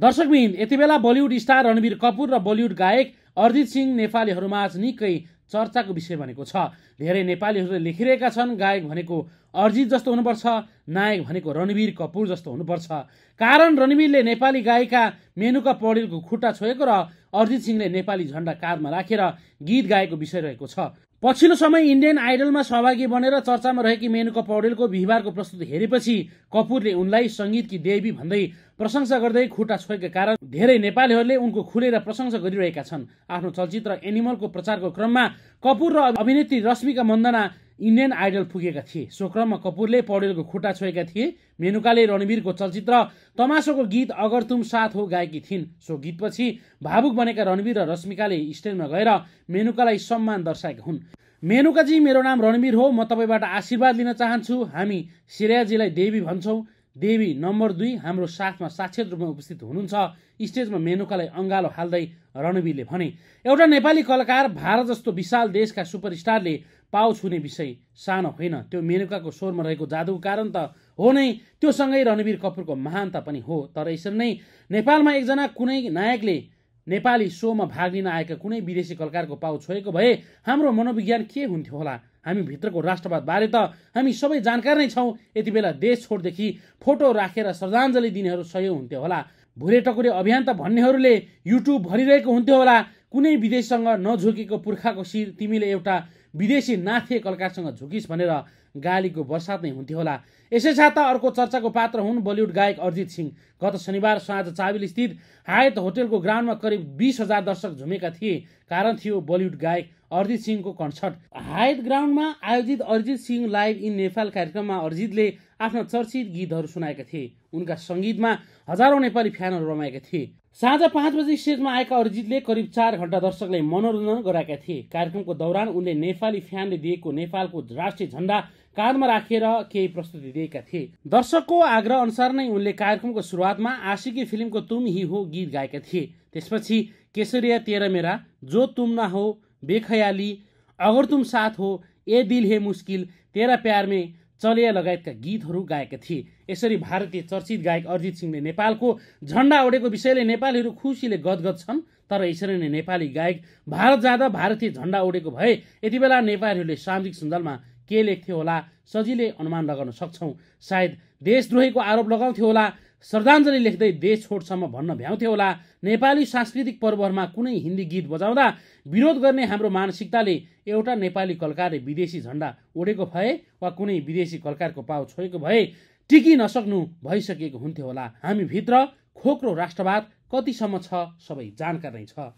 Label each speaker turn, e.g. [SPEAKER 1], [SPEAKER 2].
[SPEAKER 1] दर्शकबिन यति बेला बलिउड स्टार रणवीर कपुर र बलिउड गायक अरिजित सिंह आज निकै चर्चाको विषय भनेको छ धेरै नेपालीहरूले लेखिरहेका छन् गायक भनेको अरिजित जस्तो हुनुपर्छ नायक भनेको रणवीर कपुर जस्तो हुनुपर्छ कारण रणवीरले नेपाली गायिका मेनुका पौडेलको खुट्टा छोएको र अर्जित सिंहले नेपाली झन्डा काँधमा राखेर गीत गाएको विषय रहेको छ पछिल्लो समय इन्डियन आइडलमा सहभागी बनेर चर्चामा रहेकी मेनुका पौडेलको बिहिबारको प्रस्तुति हेरेपछि कपूरले उनलाई सङ्गीतकी देवी भन्दै प्रशंसा गर्दै खुट्टा छोएका कारण धेरै नेपालीहरूले उनको खुलेर प्रशंसा गरिरहेका छन् आफ्नो चलचित्र एनिमलको प्रचारको क्रममा कपुर र अभिनेत्री रश्मिका मन्दना इन्डियन आइडल पुगेका थिए सो क्रममा कपुरले पौडेलको खुट्टा छोएका थिए मेनुकाले रणवीरको चलचित्र तमासोको गीत अगर तुम साथ हो गाएकी थिइन् सो गीतपछि भावुक बनेका रणवीर र रश्मिकाले स्टेजमा गएर मेनुकालाई सम्मान दर्शाएका हुन् मेनुकाजी मेरो नाम रणवीर हो म तपाईँबाट आशीर्वाद लिन चाहन्छु हामी सिरियाजीलाई देवी भन्छौँ देवी नम्बर दुई हाम्रो साथमा साक्षर रूपमा उपस्थित हुनुहुन्छ स्टेजमा मेनुकालाई अँगालो हाल्दै रणवीरले भने एउटा नेपाली कलाकार भारत जस्तो विशाल देशका सुपरस्टारले पाउ छुने विषय सानो होइन त्यो मेनुकाको स्वरमा रहेको जादुको कारण त हो नै त्योसँगै रणवीर कपुरको महानता पनि हो तर यसरी नै नेपालमा एकजना कुनै नायकले नेपाली सोमा भाग लिन आएका कुनै विदेशी कलाकारको पाउ छोएको भए हाम्रो मनोविज्ञान के हुन्थ्यो होला हामी भित्रको राष्ट्रवादबारे त हामी सबै जानकार नै छौँ यति बेला देश छोडदेखि फोटो राखेर श्रद्धाञ्जली दिनेहरू सहयोग हुन्थ्यो होला भुरे टकुरे अभियान त भन्नेहरूले युट्युब भरिरहेको हुन्थ्यो होला कुनै विदेशसँग नझुकेको पुर्खाको शिर तिमीले एउटा विदेशी नाथे कलकारसँग झुकिस भनेर गालीको बर्सात नै हुन्थ्यो होला यसै साता अर्को चर्चाको पात्र हुन् बलिउड गायक अरिजित सिंह गत शनिबार साँझ चाबिल स्थित हायत होटेलको ग्राउन्डमा करिब बिस हजार दर्शक झुमेका थिए कारण थियो बलिउड गायक अरिजित सिंहको कन्सर्ट हायत ग्राउन्डमा आयोजित अरिजित सिंह लाइभ इन नेपाल कार्यक्रममा अरिजितले आफ्ना चर्चित गीतहरू सुनाएका थिए उनका सङ्गीतमा हजारौँ नेपाली फ्यानहरू रमाएका थिए साँझ पाँच बजी स्टेजमा आएका अरिजितले करिब चार घण्टा दर्शकलाई मनोरञ्जन गराएका थिए कार्यक्रमको दौरान उनले नेपाली फ्यानले दिएको नेपालको राष्ट्रिय झण्डा काँधमा राखेर केही प्रस्तुति दिएका थिए दर्शकको आग्रह अनुसार नै उनले कार्यक्रमको सुरुवातमा आशिकी फिल्मको तुम हि हो गीत गाएका थिए त्यसपछि केसरिया तेह्र मेरा जो तुम न हो बेखयाली अगर तुम साथ हो ए दिल हे मुस्किल तेरा प्यार में चलिया लगायतका गीतहरू गाएका थिए यसरी भारतीय चर्चित गायक अरिजित सिंहले नेपालको झण्डा ओढेको विषयले नेपालीहरू खुसीले गदगद छन् तर यसरी नै नेपाली गायक भारत जाँदा भारतीय झण्डा ओढेको भए यति बेला नेपालीहरूले सामाजिक सञ्जालमा के लेख्थ्यो होला सजिलै अनुमान लगाउन सक्छौँ सायद देशद्रोहीको आरोप लगाउँथ्यो होला श्रद्धाञ्जली लेख्दै देश छोडसम्म भन्न भ्याउँथ्यो होला नेपाली सांस्कृतिक पर्वहरूमा कुनै हिन्दी गीत बजाउँदा विरोध गर्ने हाम्रो मानसिकताले एउटा नेपाली कलकारले विदेशी झन्डा ओढेको भए वा कुनै विदेशी कलकारको पाउ छोएको भए टिकी नसक्नु भइसकेको हुन्थ्यो होला हामीभित्र खोक्रो राष्ट्रवाद कतिसम्म छ सबै जानकार नै छ